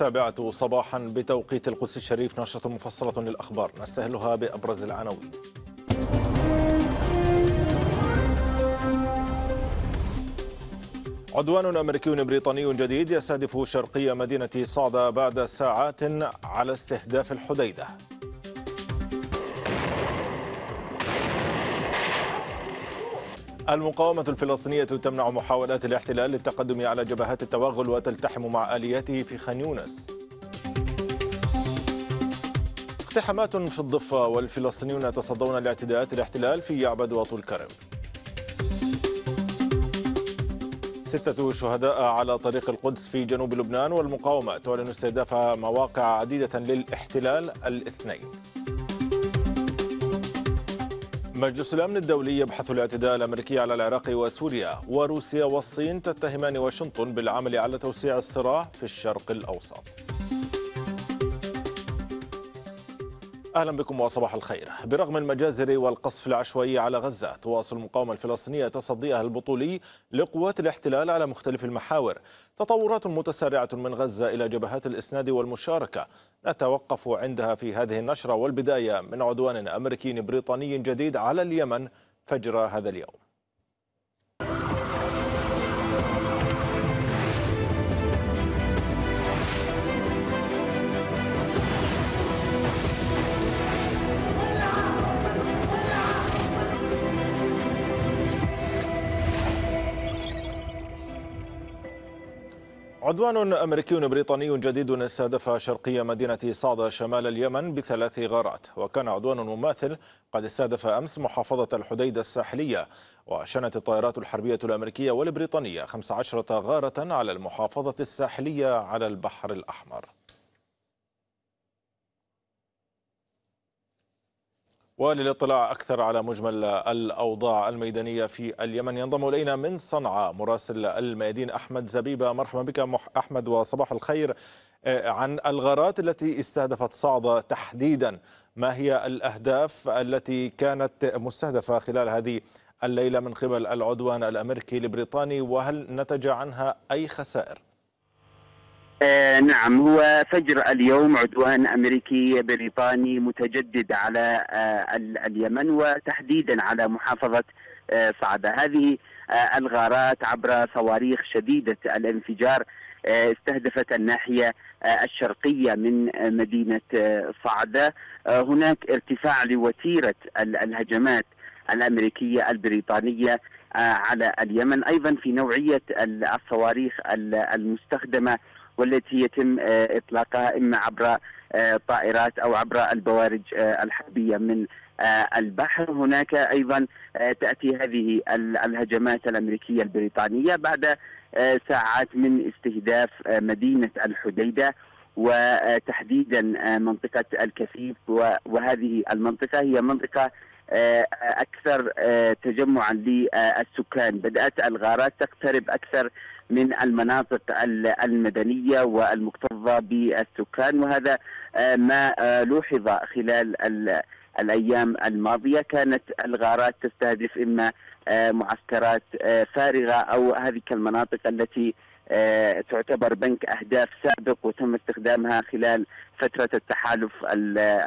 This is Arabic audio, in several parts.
السابعة صباحا بتوقيت القدس الشريف نشرة مفصلة للأخبار نستهلها بأبرز العناوين عدوان أمريكي بريطاني جديد يستهدف شرقي مدينة صعدة بعد ساعات على استهداف الحديدة المقاومة الفلسطينية تمنع محاولات الاحتلال للتقدم على جبهات التوغل وتلتحم مع آلياته في خان يونس اقتحامات في الضفة والفلسطينيون يتصدون لاعتداءات الاحتلال في يعبد وطول كرم ستة شهداء على طريق القدس في جنوب لبنان والمقاومة تعلن استهداف مواقع عديدة للاحتلال الاثنين مجلس الأمن الدولي يبحث الاعتداء الأمريكي على العراق وسوريا وروسيا والصين تتهمان واشنطن بالعمل على توسيع الصراع في الشرق الأوسط أهلا بكم وصباح الخير برغم المجازر والقصف العشوائي على غزة تواصل المقاومة الفلسطينية تصديها البطولي لقوات الاحتلال على مختلف المحاور تطورات متسارعة من غزة إلى جبهات الإسناد والمشاركة نتوقف عندها في هذه النشرة والبداية من عدوان أمريكي بريطاني جديد على اليمن فجر هذا اليوم عدوان أمريكي بريطاني جديد استهدف شرقي مدينة صعدة شمال اليمن بثلاث غارات وكان عدوان مماثل قد استهدف أمس محافظة الحديدة الساحلية وشنت الطائرات الحربية الأمريكية والبريطانية 15 غارة على المحافظة الساحلية على البحر الأحمر وللاطلاع أكثر على مجمل الأوضاع الميدانية في اليمن ينضم إلينا من صنعاء مراسل الميادين أحمد زبيبة مرحبا بك أحمد وصباح الخير آه، عن الغارات التي استهدفت صعدة تحديدا ما هي الأهداف التي كانت مستهدفة خلال هذه الليلة من قبل العدوان الأمريكي البريطاني وهل نتج عنها أي خسائر؟ آه نعم هو فجر اليوم عدوان امريكي بريطاني متجدد على آه اليمن وتحديدا على محافظه آه صعده هذه آه الغارات عبر صواريخ شديده الانفجار آه استهدفت الناحيه آه الشرقيه من آه، مدينه آه صعده آه، هناك ارتفاع لوتيره الهجمات الامريكيه البريطانيه آه، على اليمن ايضا في نوعيه الصواريخ المستخدمه والتي يتم آه، اطلاقها اما عبر آه، طائرات او عبر البوارج آه، الحربيه من البحر هناك ايضا تاتي هذه الهجمات الامريكيه البريطانيه بعد ساعات من استهداف مدينه الحديده وتحديدا منطقه الكثيف وهذه المنطقه هي منطقه اكثر تجمعا للسكان بدات الغارات تقترب اكثر من المناطق المدنيه والمكتظه بالسكان وهذا آه، ما آه، لوحظ خلال الايام الماضيه كانت الغارات تستهدف اما آه، معسكرات فارغه او هذه المناطق التي تعتبر بنك اهداف سابق وتم استخدامها خلال فتره التحالف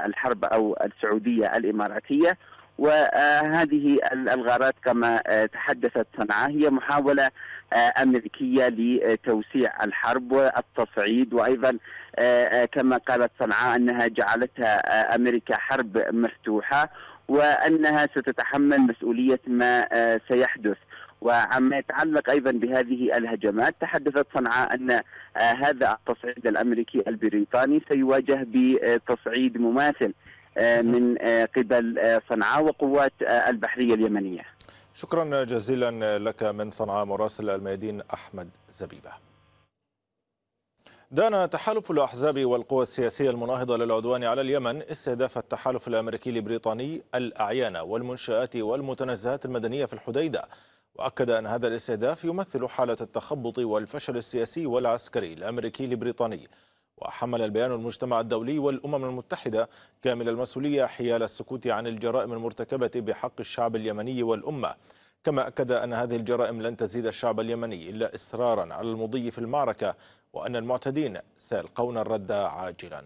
الحرب او السعوديه الاماراتيه وهذه الغارات كما آه، تحدثت صنعاء هي محاولة آه، أمريكية لتوسيع الحرب والتصعيد وأيضا آه، كما قالت صنعاء أنها جعلتها أمريكا حرب مفتوحة وأنها ستتحمل مسؤولية ما سيحدث وعما يتعلق ايضا بهذه الهجمات تحدثت صنعاء ان هذا التصعيد الامريكي البريطاني سيواجه بتصعيد مماثل آه، من آه، قبل آه، صنعاء وقوات البحرية اليمنية شكرا جزيلا لك من صنعاء مراسل الميادين أحمد زبيبة دان تحالف الأحزاب والقوى السياسية المناهضة للعدوان على اليمن استهداف التحالف الأمريكي البريطاني الأعيان والمنشآت والمتنزهات المدنية في الحديدة وأكد أن هذا الاستهداف يمثل حالة التخبط والفشل السياسي والعسكري الأمريكي البريطاني وحمل البيان المجتمع الدولي والأمم المتحدة كامل المسؤولية حيال السكوت عن الجرائم المرتكبة بحق الشعب اليمني والأمة كما أكد أن هذه الجرائم لن تزيد الشعب اليمني إلا إصرارا على المضي في المعركة وأن المعتدين سيلقون الرد عاجلا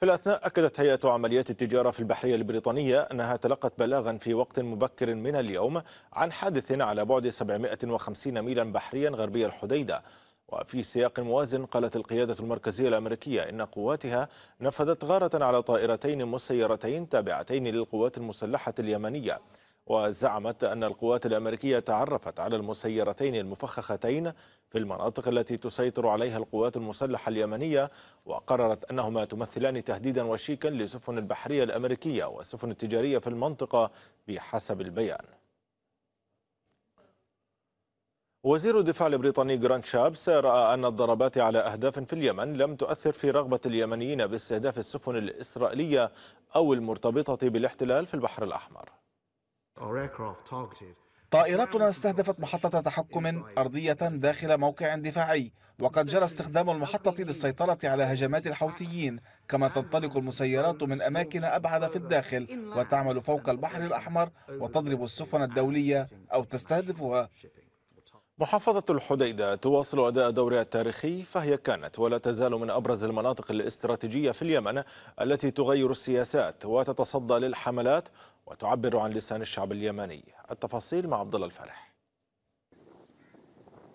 في الأثناء أكدت هيئة عمليات التجارة في البحرية البريطانية أنها تلقت بلاغا في وقت مبكر من اليوم عن حادث على بعد 750 ميلا بحريا غربي الحديدة وفي سياق موازن قالت القيادة المركزية الأمريكية إن قواتها نفذت غارة على طائرتين مسيرتين تابعتين للقوات المسلحة اليمنية وزعمت أن القوات الأمريكية تعرفت على المسيرتين المفخختين في المناطق التي تسيطر عليها القوات المسلحة اليمنية وقررت أنهما تمثلان تهديدا وشيكا لسفن البحرية الأمريكية والسفن التجارية في المنطقة بحسب البيان وزير الدفاع البريطاني جراند شابس رأى أن الضربات على أهداف في اليمن لم تؤثر في رغبة اليمنيين باستهداف السفن الإسرائيلية أو المرتبطة بالاحتلال في البحر الأحمر طائرتنا استهدفت محطة تحكم أرضية داخل موقع دفاعي وقد جرى استخدام المحطة للسيطرة على هجمات الحوثيين كما تنطلق المسيرات من أماكن أبعد في الداخل وتعمل فوق البحر الأحمر وتضرب السفن الدولية أو تستهدفها محافظة الحديدة تواصل أداء دورها التاريخي فهي كانت ولا تزال من أبرز المناطق الاستراتيجية في اليمن التي تغير السياسات وتتصدى للحملات وتعبر عن لسان الشعب اليمني التفاصيل مع عبدالله الفرح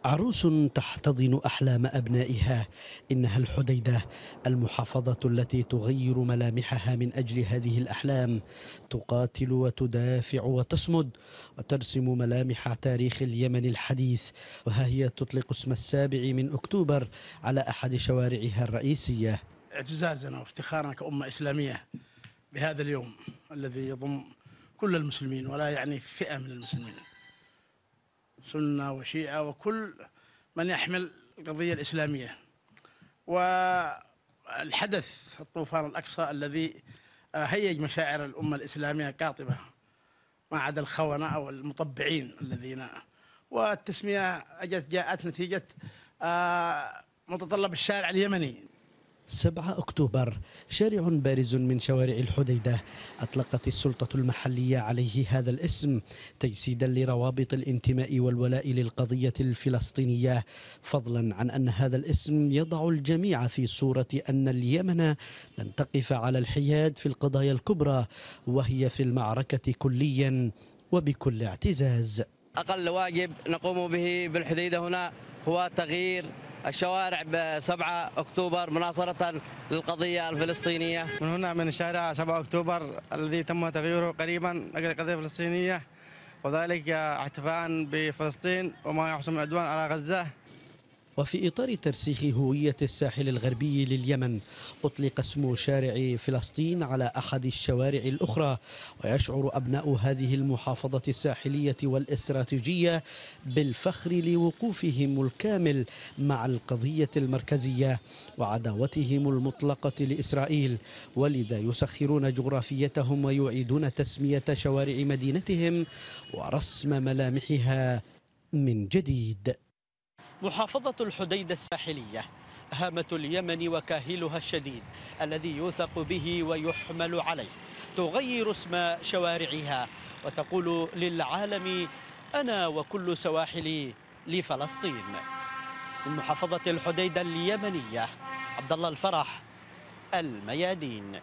عروس تحتضن احلام ابنائها انها الحديده المحافظه التي تغير ملامحها من اجل هذه الاحلام تقاتل وتدافع وتصمد وترسم ملامح تاريخ اليمن الحديث وها هي تطلق اسم السابع من اكتوبر على احد شوارعها الرئيسيه اعتزازنا وافتخارنا كامه اسلاميه بهذا اليوم الذي يضم كل المسلمين ولا يعني فئه من المسلمين سنة وشيعة وكل من يحمل القضية الإسلامية والحدث الطوفان الأقصى الذي هيج مشاعر الأمة الإسلامية قاطبة ما عدا الخونة أو المطبعين الذين والتسمية أجت جاءت نتيجة آه، متطلب الشارع اليمني 7 أكتوبر شارع بارز من شوارع الحديدة أطلقت السلطة المحلية عليه هذا الاسم تجسيدا لروابط الانتماء والولاء للقضية الفلسطينية فضلا عن أن هذا الاسم يضع الجميع في صورة أن اليمن لن تقف على الحياد في القضايا الكبرى وهي في المعركة كليا وبكل اعتزاز أقل واجب نقوم به بالحديدة هنا هو تغيير الشوارع ب 7 أكتوبر مناصرة للقضية الفلسطينية من هنا من شارع 7 أكتوبر الذي تم تغييره قريبا أجل القضية الفلسطينية وذلك احتفاء بفلسطين وما يحصل من عدوان على غزة وفي إطار ترسيخ هوية الساحل الغربي لليمن أطلق اسم شارع فلسطين على أحد الشوارع الأخرى ويشعر أبناء هذه المحافظة الساحلية والاستراتيجية بالفخر لوقوفهم الكامل مع القضية المركزية وعداوتهم المطلقة لإسرائيل ولذا يسخرون جغرافيتهم ويعيدون تسمية شوارع مدينتهم ورسم ملامحها من جديد محافظة الحديدة الساحلية هامة اليمن وكاهلها الشديد الذي يوثق به ويحمل عليه تغير اسم شوارعها وتقول للعالم أنا وكل سواحلي لفلسطين من محافظة الحديدة اليمنية عبد الله الفرح الميادين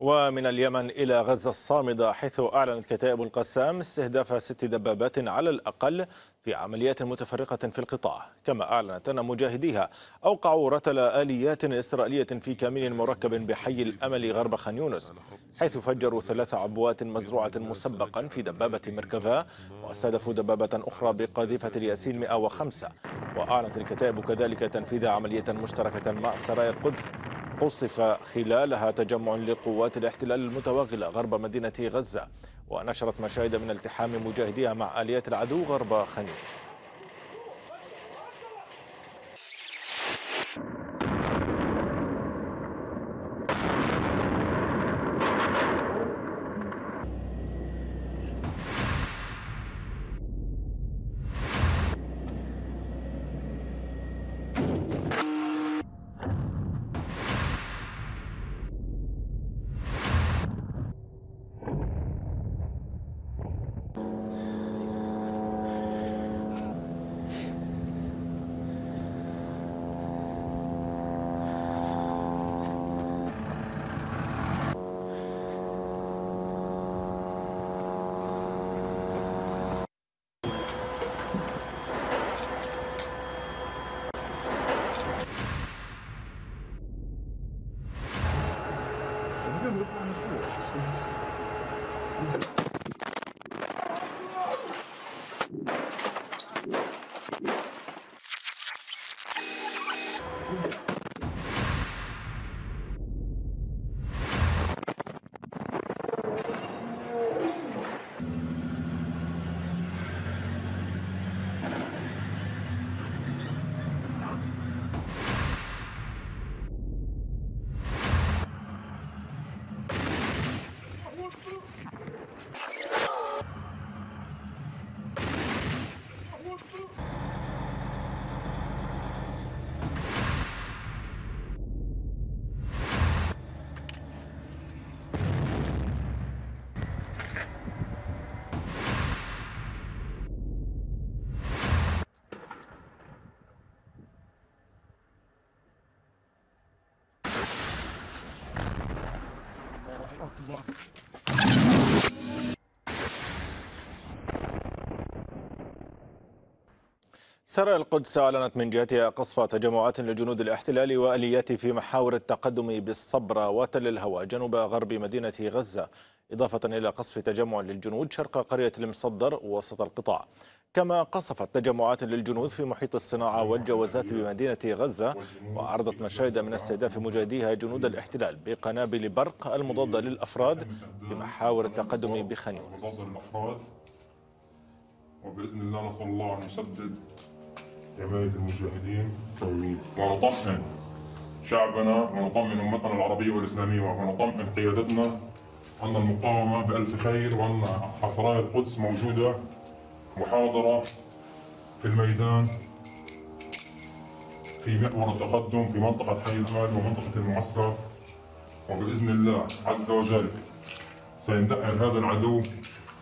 ومن اليمن إلى غزة الصامدة حيث أعلنت كتائب القسام استهداف ست دبابات على الأقل في عمليات متفرقة في القطاع كما أعلنت أن مجاهديها أوقعوا رتل آليات إسرائيلية في كمين مركب بحي الأمل غرب خان يونس حيث فجروا ثلاث عبوات مزروعة مسبقا في دبابة مركفا واستهدفوا دبابة أخرى بقاذفة الياسين 105 وأعلنت الكتائب كذلك تنفيذ عملية مشتركة مع سرايا القدس قصف خلالها تجمع لقوات الاحتلال المتوغلة غرب مدينة غزة ونشرت مشاهد من التحام مجاهديها مع آليات العدو غرب خان يونس سرى القدس أعلنت من جهتها قصف تجمعات لجنود الاحتلال وأليات في محاور التقدم بالصبرة وتل الهوى جنوب غرب مدينة غزة إضافة إلى قصف تجمع للجنود شرق قرية المصدر وسط القطاع كما قصفت تجمعات للجنود في محيط الصناعة والجوازات بمدينة غزة وعرضت مشاهد من استهداف مجاهديها جنود الاحتلال بقنابل برق المضادة للأفراد بمحاور التقدم بخان وبإذن الله نسأل الله أن يسدد حماية المجاهدين ونطمئن شعبنا ونطمئن أمتنا العربية والإسلامية ونطمئن قيادتنا عندنا المقاومة بألف خير وعندنا حصرايا القدس موجودة محاضرة في الميدان في محور التقدم في منطقة حي الآل ومنطقة المعسكر وبإذن الله عز وجل سيندحر هذا العدو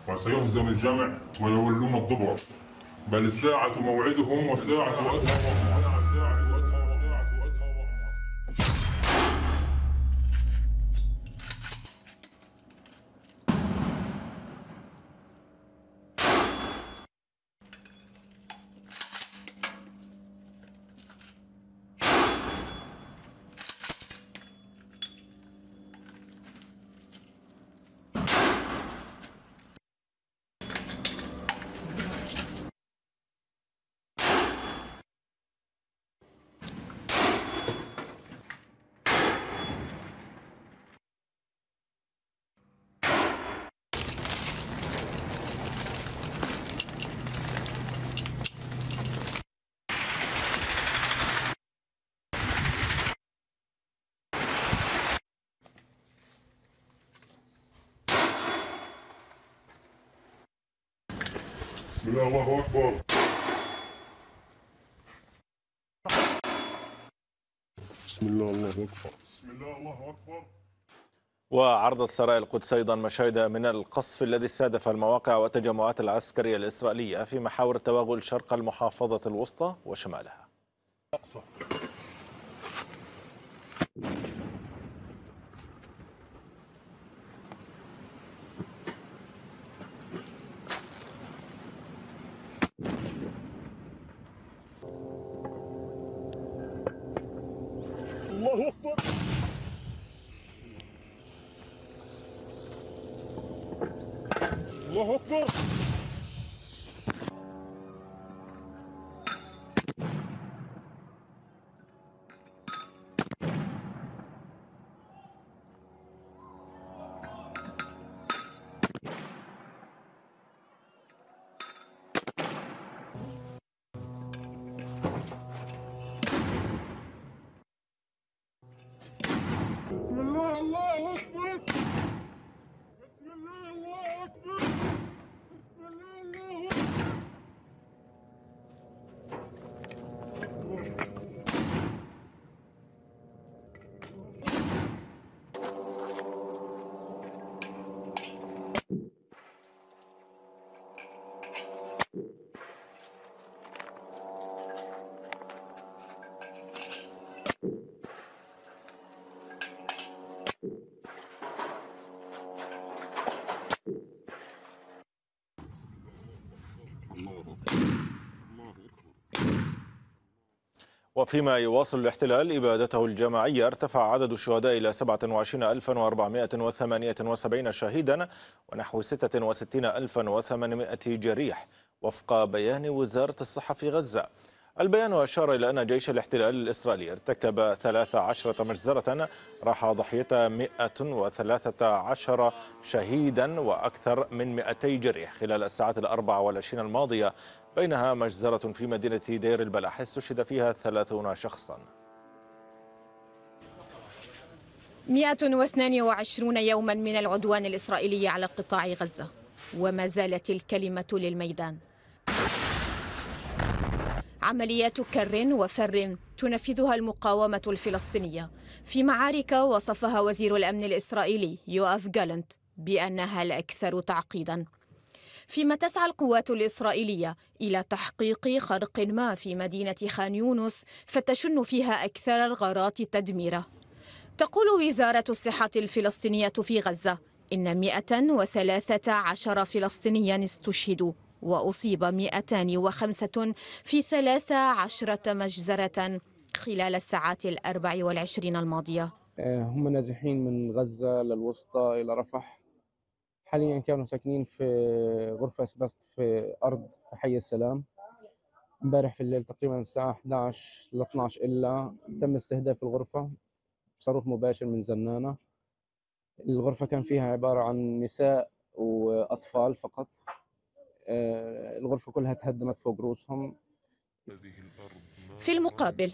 وسيهزم الجمع ويولون الضبع بل الساعة موعدهم وساعة وقتهم الله أكبر بسم الله الله أكبر بسم الله الله أكبر وعرضت سرايا القدس أيضا مشاهد من القصف الذي استهدف المواقع والتجمعات العسكرية الإسرائيلية في محاور التوغل شرق المحافظة الوسطى وشمالها. Morro وفيما يواصل الاحتلال إبادته الجماعية ارتفع عدد الشهداء إلى 27478 شهيدا ونحو 66800 جريح وفق بيان وزارة الصحة في غزة البيان أشار إلى أن جيش الاحتلال الإسرائيلي ارتكب 13 مجزرة راح ضحيتها 113 شهيدا وأكثر من 200 جريح خلال الساعات الأربع والعشرين الماضية بينها مجزرة في مدينة دير البلح استشهد فيها ثلاثون شخصا 122 يوما من العدوان الإسرائيلي على قطاع غزة وما زالت الكلمة للميدان عمليات كر وفر تنفذها المقاومة الفلسطينية في معارك وصفها وزير الأمن الإسرائيلي يوآف جالنت بأنها الأكثر تعقيداً فيما تسعى القوات الإسرائيلية إلى تحقيق خرق ما في مدينة خان يونس فتشن فيها أكثر الغارات تدميرا تقول وزارة الصحة الفلسطينية في غزة إن 113 فلسطينيا استشهدوا وأصيب 205 في 13 مجزرة خلال الساعات الأربع والعشرين الماضية آه، هم نازحين من غزة للوسطى إلى رفح حاليا كانوا ساكنين في غرفة سبست في أرض في حي السلام امبارح في الليل تقريبا الساعة 11 ل 12 إلا تم استهداف الغرفة بصاروخ مباشر من زنانة الغرفة كان فيها عبارة عن نساء وأطفال فقط آه، الغرفة كلها تهدمت فوق رؤوسهم في المقابل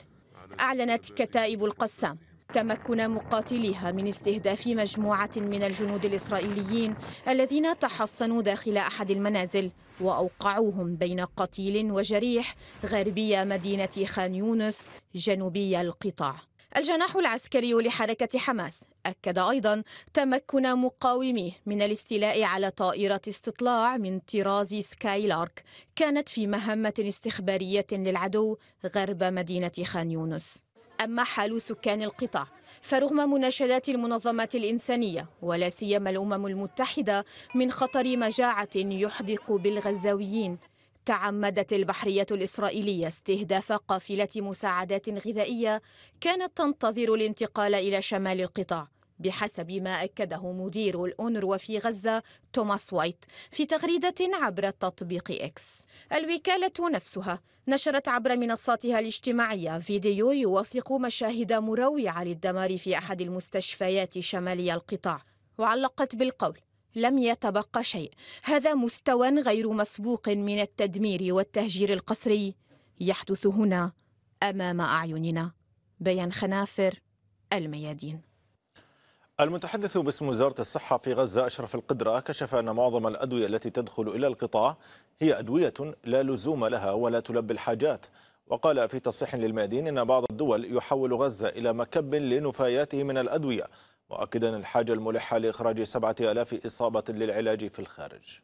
أعلنت كتائب القسام تمكن مقاتليها من استهداف مجموعة من الجنود الإسرائيليين الذين تحصنوا داخل أحد المنازل وأوقعوهم بين قتيل وجريح غربي مدينة خان يونس جنوبي القطاع الجناح العسكري لحركة حماس أكد أيضا تمكن مقاوميه من الاستيلاء على طائرة استطلاع من طراز سكاي لارك كانت في مهمة استخبارية للعدو غرب مدينة خان يونس أما حال سكان القطاع فرغم مناشدات المنظمات الإنسانية ولا سيما الأمم المتحدة من خطر مجاعة يحدق بالغزاويين تعمدت البحرية الإسرائيلية استهداف قافلة مساعدات غذائية كانت تنتظر الانتقال إلى شمال القطاع بحسب ما أكده مدير الأونروا في غزة توماس وايت في تغريدة عبر التطبيق إكس الوكالة نفسها نشرت عبر منصاتها الاجتماعية فيديو يوثق مشاهد مروعة للدمار في أحد المستشفيات شمالي القطاع وعلقت بالقول لم يتبقى شيء هذا مستوى غير مسبوق من التدمير والتهجير القسري يحدث هنا امام اعيننا بيان خنافر الميادين المتحدث باسم وزارة الصحة في غزة أشرف القدرة كشف أن معظم الأدوية التي تدخل إلى القطاع هي أدوية لا لزوم لها ولا تلبي الحاجات وقال في تصريح للميادين أن بعض الدول يحول غزة إلى مكب لنفاياته من الأدوية مؤكدا الحاجة الملحة لإخراج سبعة ألاف إصابة للعلاج في الخارج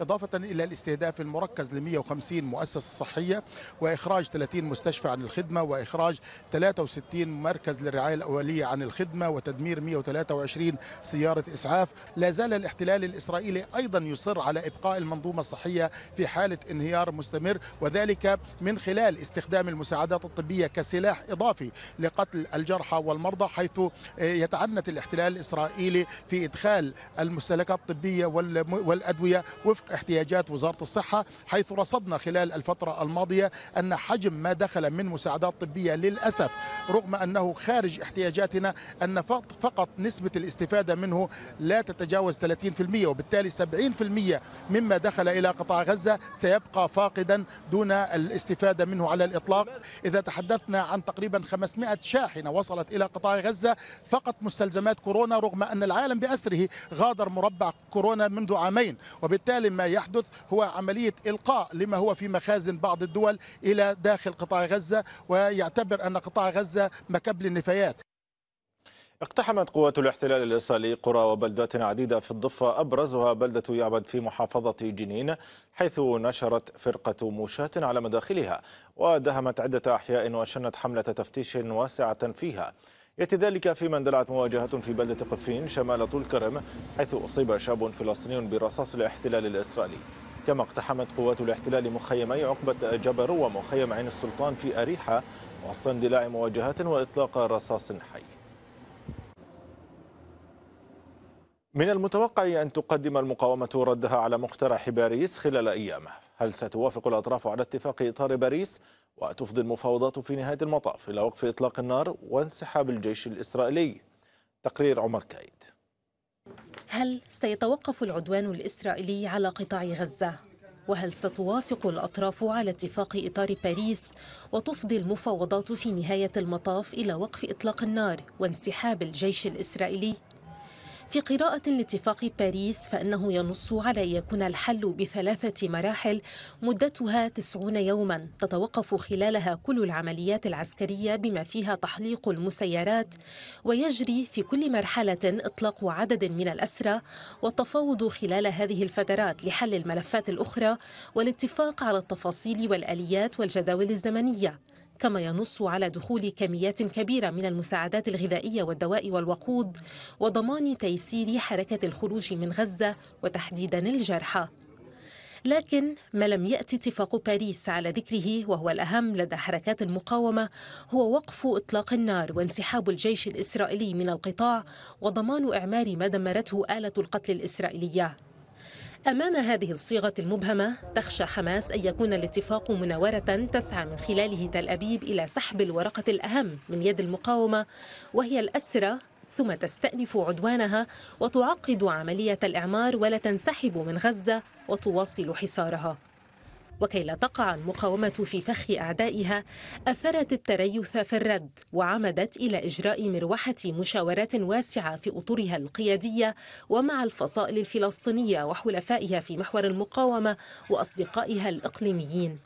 إضافة إلى الاستهداف المركز ل 150 مؤسسة صحية وإخراج 30 مستشفى عن الخدمة وإخراج 63 مركز للرعاية الأولية عن الخدمة وتدمير 123 سيارة إسعاف لا زال الاحتلال الإسرائيلي أيضا يصر على إبقاء المنظومة الصحية في حالة انهيار مستمر وذلك من خلال استخدام المساعدات الطبية كسلاح إضافي لقتل الجرحى والمرضى حيث يتعنت الاحتلال الإسرائيلي في إدخال المستهلكات الطبية والأدوية وفق وفق احتياجات وزارة الصحة حيث رصدنا خلال الفترة الماضية أن حجم ما دخل من مساعدات طبية للأسف رغم أنه خارج احتياجاتنا أن فقط نسبة الاستفادة منه لا تتجاوز 30% وبالتالي 70% مما دخل إلى قطاع غزة سيبقى فاقدا دون الاستفادة منه على الإطلاق إذا تحدثنا عن تقريبا 500 شاحنة وصلت إلى قطاع غزة فقط مستلزمات كورونا رغم أن العالم بأسره غادر مربع كورونا منذ عامين وبالتالي احتمال ما يحدث هو عملية إلقاء لما هو في مخازن بعض الدول إلى داخل قطاع غزة ويعتبر أن قطاع غزة مكب للنفايات اقتحمت قوات الاحتلال الإسرائيلي قرى وبلدات عديدة في الضفة أبرزها بلدة يعبد في محافظة جنين حيث نشرت فرقة مشاة على مداخلها ودهمت عدة أحياء وشنت حملة تفتيش واسعة فيها يأتي ذلك فيما اندلعت مواجهة في بلدة قفين شمال طول كرم حيث أصيب شاب فلسطيني برصاص الاحتلال الإسرائيلي كما اقتحمت قوات الاحتلال مخيمي عقبة جبر ومخيم عين السلطان في أريحة وسط اندلاع مواجهات وإطلاق رصاص حي من المتوقع أن تقدم المقاومة ردها على مقترح باريس خلال أيام هل ستوافق الأطراف على اتفاق إطار باريس وتفضي المفاوضات في نهاية المطاف إلى وقف إطلاق النار وانسحاب الجيش الإسرائيلي تقرير عمر كايد هل سيتوقف العدوان الإسرائيلي على قطاع غزة؟ وهل ستوافق الأطراف على اتفاق إطار باريس وتفضي المفاوضات في نهاية المطاف إلى وقف إطلاق النار وانسحاب الجيش الإسرائيلي؟ في قراءة لاتفاق باريس فإنه ينص على أن يكون الحل بثلاثة مراحل مدتها تسعون يوما تتوقف خلالها كل العمليات العسكرية بما فيها تحليق المسيرات ويجري في كل مرحلة إطلاق عدد من الأسرى والتفاوض خلال هذه الفترات لحل الملفات الأخرى والاتفاق على التفاصيل والآليات والجداول الزمنية كما ينص على دخول كميات كبيرة من المساعدات الغذائية والدواء والوقود وضمان تيسير حركة الخروج من غزة وتحديدا الجرحى لكن ما لم يأتي اتفاق باريس على ذكره وهو الأهم لدى حركات المقاومة هو وقف إطلاق النار وانسحاب الجيش الإسرائيلي من القطاع وضمان إعمار ما دمرته آلة القتل الإسرائيلية أمام هذه الصيغة المبهمة تخشى حماس أن يكون الاتفاق مناورة تسعى من خلاله تل أبيب إلى سحب الورقة الأهم من يد المقاومة وهي الأسرة ثم تستأنف عدوانها وتعقد عملية الإعمار ولا تنسحب من غزة وتواصل حصارها وكي لا تقع المقاومة في فخ أعدائها أثرت التريث في الرد وعمدت إلى إجراء مروحة مشاورات واسعة في أطرها القيادية ومع الفصائل الفلسطينية وحلفائها في محور المقاومة وأصدقائها الإقليميين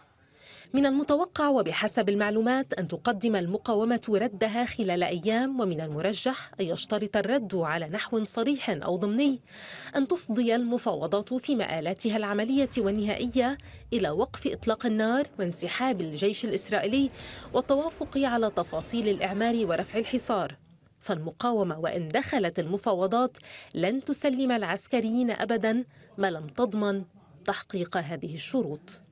من المتوقع وبحسب المعلومات أن تقدم المقاومة ردها خلال أيام ومن المرجح أن يشترط الرد على نحو صريح أو ضمني أن تفضي المفاوضات في مآلاتها العملية والنهائية إلى وقف إطلاق النار وانسحاب الجيش الإسرائيلي والتوافق على تفاصيل الإعمار ورفع الحصار فالمقاومة وإن دخلت المفاوضات لن تسلم العسكريين أبدا ما لم تضمن تحقيق هذه الشروط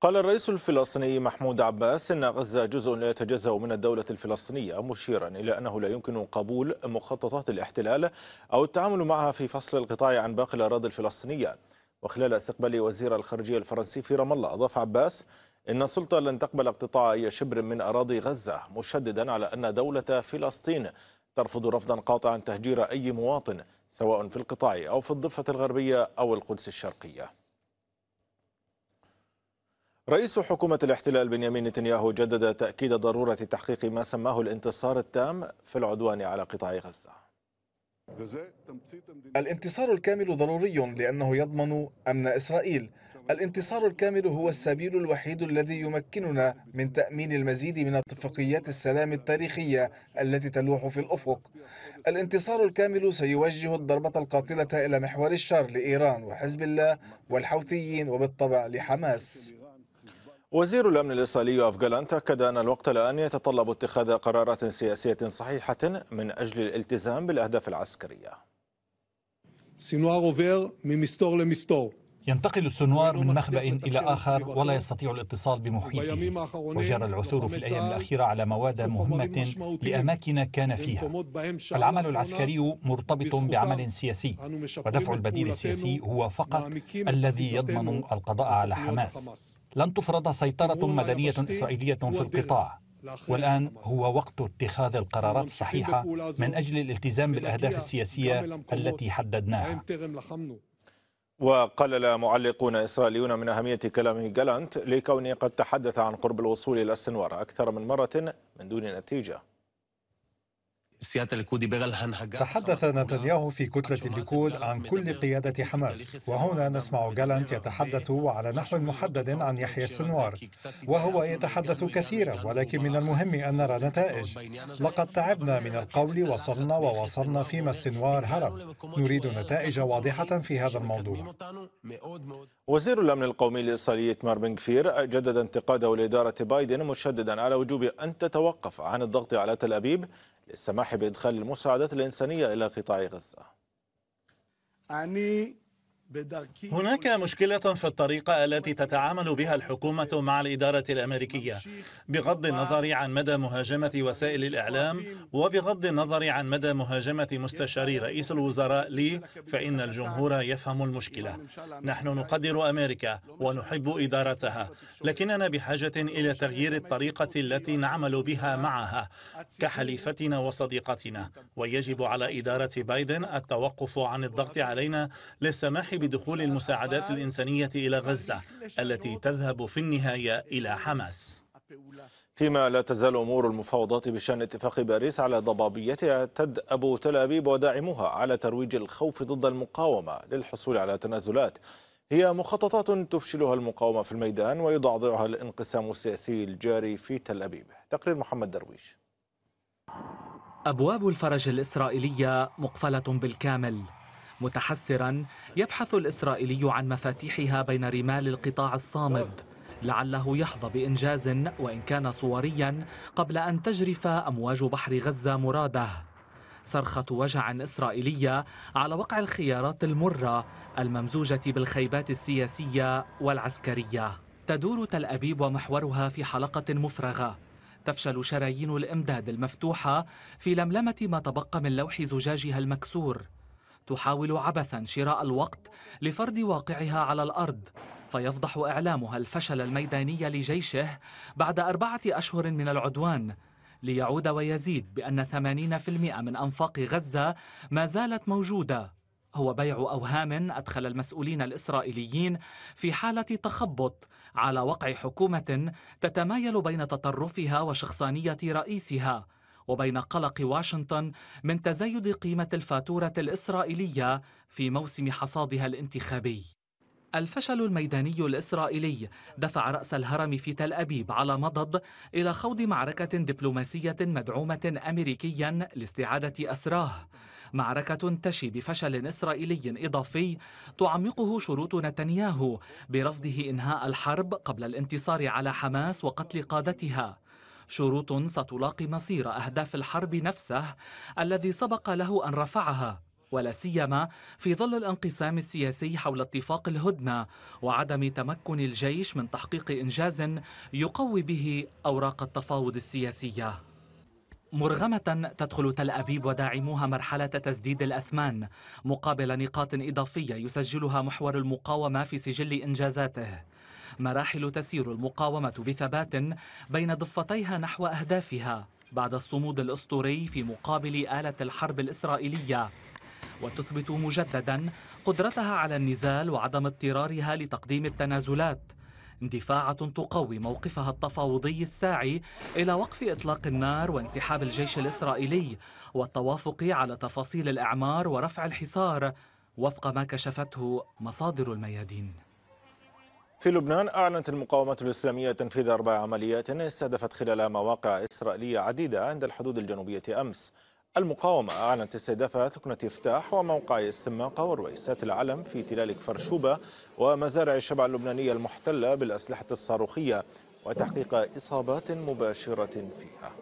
قال الرئيس الفلسطيني محمود عباس إن غزة جزء لا يتجزأ من الدولة الفلسطينية مشيرا إلى أنه لا يمكن قبول مخططات الاحتلال أو التعامل معها في فصل القطاع عن باقي الأراضي الفلسطينية وخلال استقبال وزير الخارجية الفرنسي في رام الله أضاف عباس إن السلطة لن تقبل اقتطاع أي شبر من أراضي غزة مشددا على أن دولة فلسطين ترفض رفضا قاطعا تهجير أي مواطن سواء في القطاع أو في الضفة الغربية أو القدس الشرقية رئيس حكومة الاحتلال بنيامين نتنياهو جدد تأكيد ضرورة تحقيق ما سماه الانتصار التام في العدوان على قطاع غزة الانتصار الكامل ضروري لأنه يضمن أمن إسرائيل الانتصار الكامل هو السبيل الوحيد الذي يمكننا من تأمين المزيد من اتفاقيات السلام التاريخية التي تلوح في الأفق الانتصار الكامل سيوجه الضربة القاتلة إلى محور الشر لإيران وحزب الله والحوثيين وبالطبع لحماس وزير الأمن الإسرائيلي أفغالان تأكد أن الوقت الآن يتطلب اتخاذ قرارات سياسية صحيحة من أجل الالتزام بالأهداف العسكرية ينتقل السنوار من مخبأ إلى آخر ولا يستطيع الاتصال بمحيطه وجرى العثور في الأيام الأخيرة على مواد مهمة لأماكن كان فيها العمل العسكري مرتبط بعمل سياسي ودفع البديل السياسي هو فقط الذي يضمن القضاء على حماس لن تفرض سيطرة مدنية إسرائيلية في القطاع والآن هو وقت اتخاذ القرارات الصحيحة من أجل الالتزام بالأهداف السياسية التي حددناها وقلل معلقون إسرائيليون من أهمية كلام جالانت لكونه قد تحدث عن قرب الوصول إلى السنوار أكثر من مرة من دون نتيجة سيادة الليكود تحدث نتنياهو في كتلة الليكود عن كل قيادة حماس وهنا نسمع جالانت يتحدث على نحو محدد عن يحيى السنوار وهو يتحدث كثيرا ولكن من المهم أن نرى نتائج لقد تعبنا من القول وصلنا ووصلنا فيما السنوار هرب نريد نتائج واضحة في هذا الموضوع وزير الأمن القومي الإسرائيلي مار بن كفير جدد انتقاده لإدارة بايدن مشددا على وجوب أن تتوقف عن الضغط على تل أبيب للسماح بإدخال المساعدات الإنسانية إلى قطاع غزة. هناك مشكلة في الطريقة التي تتعامل بها الحكومة مع الإدارة الأمريكية بغض النظر عن مدى مهاجمة وسائل الإعلام وبغض النظر عن مدى مهاجمة مستشاري رئيس الوزراء لي فإن الجمهور يفهم المشكلة نحن نقدر أمريكا ونحب إدارتها لكننا بحاجة إلى تغيير الطريقة التي نعمل بها معها كحليفتنا وصديقتنا ويجب على إدارة بايدن التوقف عن الضغط علينا للسماح بدخول المساعدات الإنسانية إلى غزة التي تذهب في النهاية إلى حماس فيما لا تزال أمور المفاوضات بشأن اتفاق باريس على ضبابيتها تدأب تل أبيب وداعموها على ترويج الخوف ضد المقاومة للحصول على تنازلات هي مخططات تفشلها المقاومة في الميدان ويضعضعها الانقسام السياسي الجاري في تل أبيب تقرير محمد درويش أبواب الفرج الإسرائيلية مقفلة بالكامل متحسرا يبحث الإسرائيلي عن مفاتيحها بين رمال القطاع الصامد لعله يحظى بإنجاز وإن كان صوريا قبل أن تجرف أمواج بحر غزة مراده صرخة وجع إسرائيلية على وقع الخيارات المرة الممزوجة بالخيبات السياسية والعسكرية تدور تل أبيب ومحورها في حلقة مفرغة تفشل شرايين الإمداد المفتوحة في لملمة ما تبقى من لوح زجاجها المكسور تحاول عبثا شراء الوقت لفرض واقعها على الأرض فيفضح إعلامها الفشل الميداني لجيشه بعد أربعة أشهر من العدوان ليعود ويزيد بأن 80% من أنفاق غزة ما زالت موجودة هو بيع أوهام أدخل المسؤولين الإسرائيليين في حالة تخبط على وقع حكومة تتمايل بين تطرفها وشخصانية رئيسها وبين قلق واشنطن من تزايد قيمة الفاتورة الإسرائيلية في موسم حصادها الانتخابي الفشل الميداني الإسرائيلي دفع رأس الهرم في تل أبيب على مضض إلى خوض معركة دبلوماسية مدعومة أمريكيا لاستعادة أسراه معركة تشي بفشل إسرائيلي إضافي تعمقه شروط نتنياهو برفضه إنهاء الحرب قبل الانتصار على حماس وقتل قادتها شروط ستلاقي مصير أهداف الحرب نفسه الذي سبق له أن رفعها ولا سيما في ظل الانقسام السياسي حول اتفاق الهدنه وعدم تمكن الجيش من تحقيق انجاز يقوي به اوراق التفاوض السياسيه. مرغمة تدخل تل أبيب وداعموها مرحلة تسديد الأثمان مقابل نقاط إضافية يسجلها محور المقاومة في سجل إنجازاته مراحل تسير المقاومة بثبات بين ضفتيها نحو أهدافها بعد الصمود الأسطوري في مقابل آلة الحرب الإسرائيلية وتثبت مجددا قدرتها على النزال وعدم اضطرارها لتقديم التنازلات اندفاعة تقوي موقفها التفاوضي الساعي إلى وقف إطلاق النار وانسحاب الجيش الإسرائيلي والتوافق على تفاصيل الإعمار ورفع الحصار وفق ما كشفته مصادر الميادين في لبنان أعلنت المقاومة الإسلامية تنفيذ أربع عمليات استهدفت خلال مواقع إسرائيلية عديدة عند الحدود الجنوبية أمس المقاومة أعلنت استهداف ثكنة افتاح وموقع السماقة ورويسات العلم في تلال كفر ومزارع الشبع اللبنانية المحتلة بالأسلحة الصاروخية وتحقيق إصابات مباشرة فيها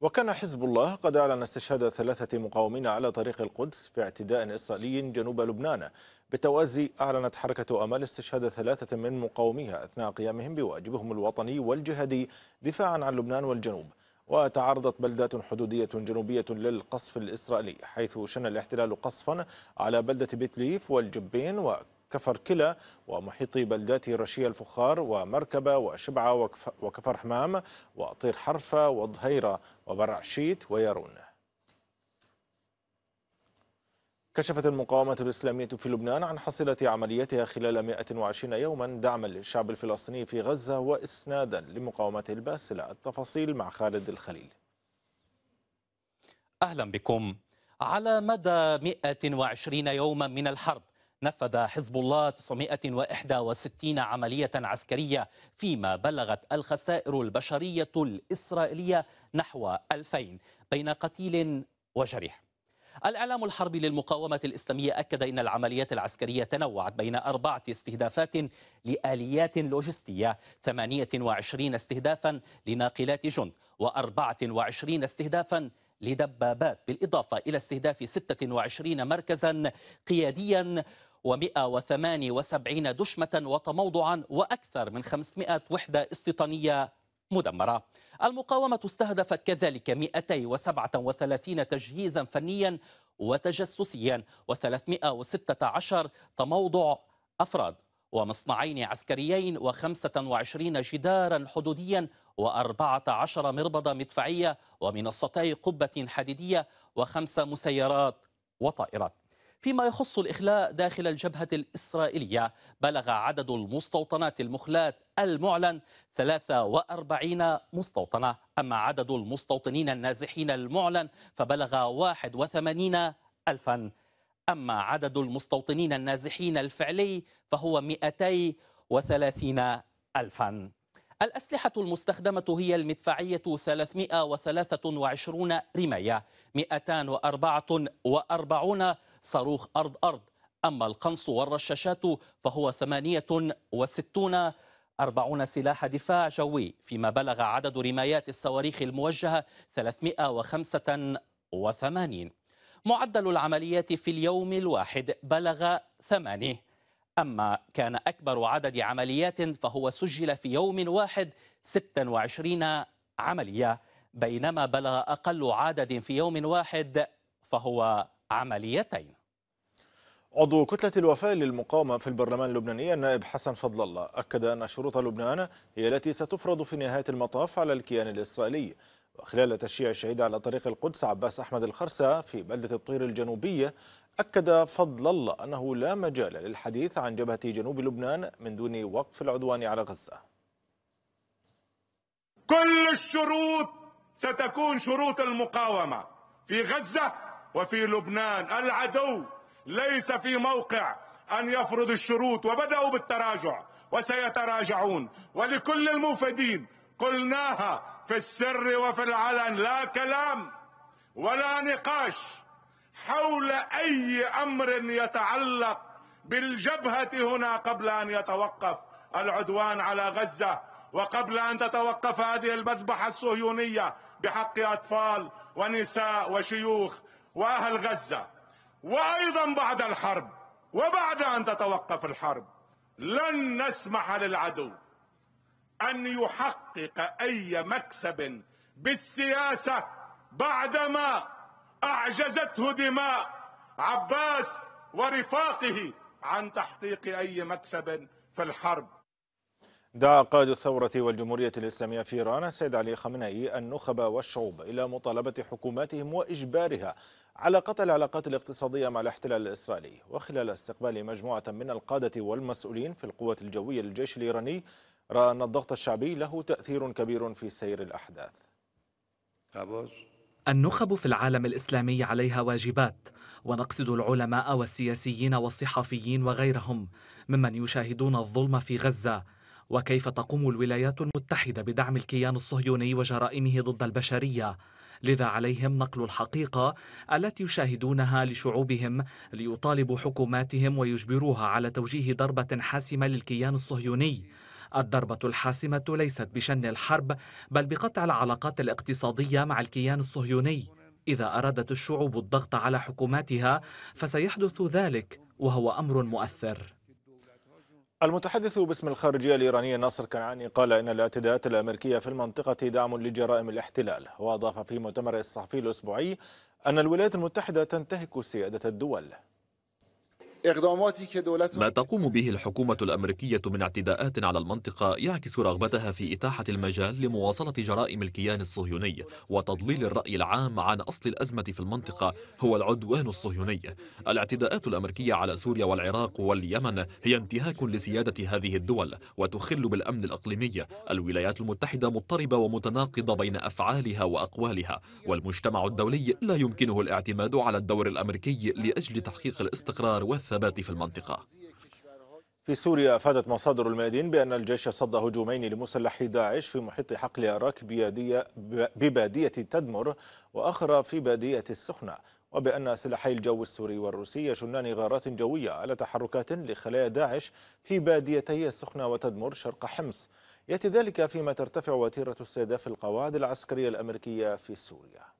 وكان حزب الله قد أعلن استشهاد ثلاثة مقاومين على طريق القدس في اعتداء إسرائيلي جنوب لبنان بالتوازي أعلنت حركة أمل استشهاد ثلاثة من مقاوميها أثناء قيامهم بواجبهم الوطني والجهادي دفاعا عن لبنان والجنوب وتعرضت بلدات حدودية جنوبية للقصف الإسرائيلي حيث شن الاحتلال قصفا على بلدة بيتليف والجبين وكفر كلا ومحيط بلدات رشية الفخار ومركبة وشبعة وكفر حمام وطير حرفة وضهيرة وبرعشيت ويارون كشفت المقاومة الإسلامية في لبنان عن حصيلة عملياتها خلال 120 يوما دعما للشعب الفلسطيني في غزة وإسنادا لمقاومته الباسلة التفاصيل مع خالد الخليل أهلا بكم على مدى 120 يوما من الحرب نفذ حزب الله 961 عملية عسكرية فيما بلغت الخسائر البشرية الإسرائيلية نحو 2000 بين قتيل وجريح الإعلام الحربي للمقاومة الإسلامية أكد أن العمليات العسكرية تنوعت بين أربعة استهدافات لآليات لوجستية 28 استهدافا لناقلات جند و24 استهدافا لدبابات بالإضافة إلى استهداف 26 مركزا قياديا و178 دشمة وتموضعا وأكثر من 500 وحدة استيطانية مدمرة المقاومة استهدفت كذلك 237 تجهيزا فنيا وتجسسيا و316 تموضع أفراد ومصنعين عسكريين و25 جدارا حدوديا و14 مربضة مدفعية ومنصتي قبة حديدية وخمس مسيرات وطائرات فيما يخص الإخلاء داخل الجبهة الإسرائيلية بلغ عدد المستوطنات المخلاة المعلن 43 مستوطنة أما عدد المستوطنين النازحين المعلن فبلغ 81 ألفا أما عدد المستوطنين النازحين الفعلي فهو 230 ألفا الأسلحة المستخدمة هي المدفعية 323 رماية 244 صاروخ أرض أرض أما القنص والرشاشات فهو 68 40 سلاح دفاع جوي فيما بلغ عدد رمايات الصواريخ الموجهة 385 معدل العمليات في اليوم الواحد بلغ ثمانية أما كان أكبر عدد عمليات فهو سجل في يوم واحد 26 عملية بينما بلغ أقل عدد في يوم واحد فهو عمليتين عضو كتلة الوفاء للمقاومة في البرلمان اللبناني النائب حسن فضل الله أكد أن شروط لبنان هي التي ستفرض في نهاية المطاف على الكيان الإسرائيلي وخلال تشييع الشهيد على طريق القدس عباس أحمد الخرسة في بلدة الطير الجنوبية أكد فضل الله أنه لا مجال للحديث عن جبهة جنوب لبنان من دون وقف العدوان على غزة كل الشروط ستكون شروط المقاومة في غزة وفي لبنان العدو ليس في موقع أن يفرض الشروط وبدأوا بالتراجع وسيتراجعون ولكل الموفدين قلناها في السر وفي العلن لا كلام ولا نقاش حول أي أمر يتعلق بالجبهة هنا قبل أن يتوقف العدوان على غزة وقبل أن تتوقف هذه المذبحة الصهيونية بحق أطفال ونساء وشيوخ وأهل غزة وأيضا بعد الحرب وبعد أن تتوقف الحرب لن نسمح للعدو أن يحقق أي مكسب بالسياسة بعدما أعجزته دماء عباس ورفاقه عن تحقيق أي مكسب في الحرب دعا قائد الثورة والجمهورية الإسلامية في إيران السيد علي خامنئي النخب والشعوب إلى مطالبة حكوماتهم وإجبارها على قطع العلاقات الاقتصادية مع الاحتلال الإسرائيلي وخلال استقبال مجموعة من القادة والمسؤولين في القوات الجوية للجيش الإيراني رأى أن الضغط الشعبي له تأثير كبير في سير الأحداث النخب في العالم الإسلامي عليها واجبات ونقصد العلماء والسياسيين والصحفيين وغيرهم ممن يشاهدون الظلم في غزة وكيف تقوم الولايات المتحدة بدعم الكيان الصهيوني وجرائمه ضد البشرية لذا عليهم نقل الحقيقة التي يشاهدونها لشعوبهم ليطالبوا حكوماتهم ويجبروها على توجيه ضربة حاسمة للكيان الصهيوني الضربة الحاسمة ليست بشن الحرب بل بقطع العلاقات الاقتصادية مع الكيان الصهيوني إذا أرادت الشعوب الضغط على حكوماتها فسيحدث ذلك وهو أمر مؤثر المتحدث باسم الخارجية الإيرانية ناصر كنعاني قال إن الاعتداءات الأمريكية في المنطقة دعم لجرائم الاحتلال وأضاف في مؤتمر الصحفي الأسبوعي أن الولايات المتحدة تنتهك سيادة الدول ما تقوم به الحكومة الأمريكية من اعتداءات على المنطقة يعكس رغبتها في إتاحة المجال لمواصلة جرائم الكيان الصهيوني وتضليل الرأي العام عن أصل الأزمة في المنطقة هو العدوان الصهيوني الاعتداءات الأمريكية على سوريا والعراق واليمن هي انتهاك لسيادة هذه الدول وتخل بالأمن الأقليمي الولايات المتحدة مضطربة ومتناقضة بين أفعالها وأقوالها والمجتمع الدولي لا يمكنه الاعتماد على الدور الأمريكي لأجل تحقيق الاستقرار والثبات الثبات في المنطقة في سوريا أفادت مصادر الميادين بأن الجيش صد هجومين لمسلحي داعش في محيط حقل أراك ببادية تدمر وأخرى في بادية السخنة وبأن سلاحي الجو السوري والروسي يشنان غارات جوية على تحركات لخلايا داعش في باديتي السخنة وتدمر شرق حمص يأتي ذلك فيما ترتفع وتيرة استهداف القواعد العسكرية الأمريكية في سوريا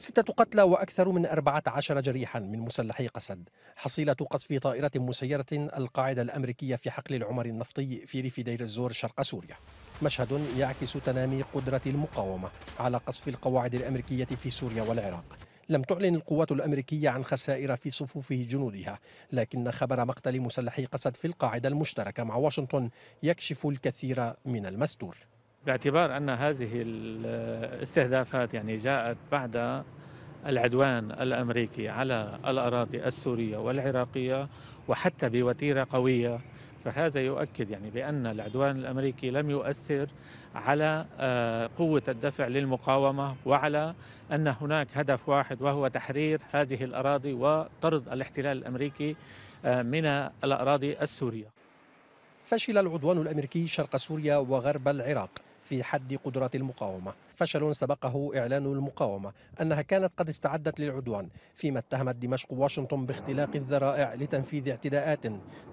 ستة قتلى وأكثر من 14 جريحا من مسلحي قسد حصيلة قصف طائرة مسيرة القاعدة الأمريكية في حقل العمر النفطي في ريف دير الزور شرق سوريا مشهد يعكس تنامي قدرة المقاومة على قصف القواعد الأمريكية في سوريا والعراق لم تعلن القوات الأمريكية عن خسائر في صفوف جنودها لكن خبر مقتل مسلحي قسد في القاعدة المشتركة مع واشنطن يكشف الكثير من المستور باعتبار أن هذه الاستهدافات يعني جاءت بعد العدوان الأمريكي على الأراضي السورية والعراقية وحتى بوتيرة قوية فهذا يؤكد يعني بأن العدوان الأمريكي لم يؤثر على آه، قوة الدفع للمقاومة وعلى أن هناك هدف واحد وهو تحرير هذه الأراضي وطرد الاحتلال الأمريكي آه، من الأراضي السورية فشل العدوان الأمريكي شرق سوريا وغرب العراق في حد قدرات المقاومة فشل سبقه إعلان المقاومة أنها كانت قد استعدت للعدوان فيما اتهمت دمشق واشنطن باختلاق الذرائع لتنفيذ اعتداءات